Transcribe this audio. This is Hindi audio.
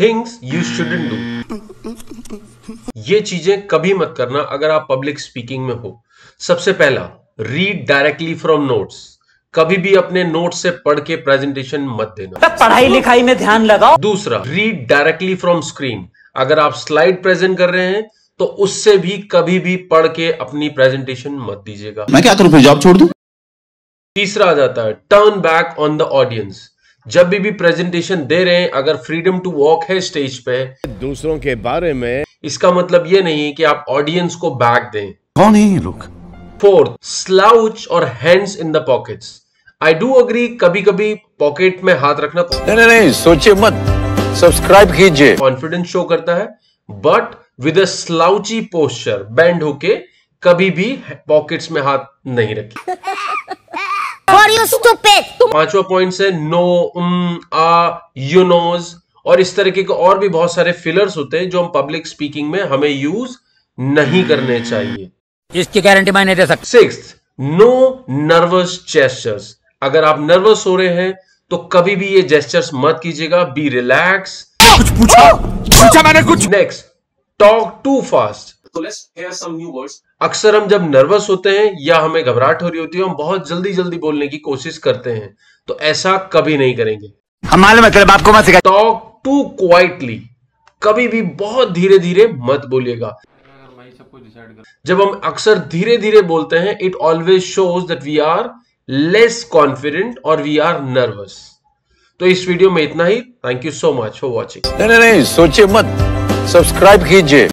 थिंग्स यू शुडेंट डू ये चीजें कभी मत करना अगर आप पब्लिक स्पीकिंग में हो सबसे पहला रीड डायरेक्टली फ्रॉम नोट्स कभी भी अपने नोट से पढ़ के प्रेजेंटेशन मत देना पढ़ाई लिखाई में ध्यान लगाओ दूसरा रीड डायरेक्टली फ्रॉम स्क्रीन अगर आप स्लाइड प्रेजेंट कर रहे हैं तो उससे भी कभी भी पढ़ के अपनी प्रेजेंटेशन मत दीजिएगा मैं क्या करूं फिर जॉब छोड़ दूं तीसरा आ जाता है turn back on the audience जब भी भी प्रेजेंटेशन दे रहे हैं अगर फ्रीडम टू वॉक है स्टेज पे दूसरों के बारे में इसका मतलब ये नहीं कि आप ऑडियंस को बैक दें कौन है ये लोग फोर्थ स्लाउच और hands in the pockets I do agree कभी कभी पॉकेट में हाथ रखना नहीं नहीं, नहीं सोचिए मत सब्सक्राइब कीजिए कॉन्फिडेंस शो करता है but with slouchy posture bend होके कभी भी पॉकेट्स में हाथ नहीं रखिए पांचवा पॉइंट्स है नो उम आ यूनोज और इस तरीके के और भी बहुत सारे फिलर्स होते हैं जो हम पब्लिक स्पीकिंग में हमें यूज नहीं करने चाहिए इसकी गारंटी मैं नहीं दे सकता सिक्स नो नर्वस जेस्टर्स अगर आप नर्वस हो रहे हैं तो कभी भी ये जेस्टर्स मत कीजिएगा बी रिलैक्स कुछ पूछा पूछा मैंने कुछ नेक्स्ट टॉक टू फास्ट अक्सर हम जब नर्वस होते हैं या हमें घबराहट हो रही होती है हम बहुत जल्दी जल्दी बोलने की कोशिश करते हैं तो ऐसा कभी नहीं करेंगे मतलब आपको मत टॉक टू क्वाइटली कभी भी बहुत धीरे धीरे मत बोलिएगा जब हम अक्सर धीरे धीरे बोलते हैं it always shows that we are less confident और वी आर नर्वस तो इस वीडियो में इतना ही thank you so much for watching नहीं नहीं सोचिए मत सब्सक्राइब कीजिए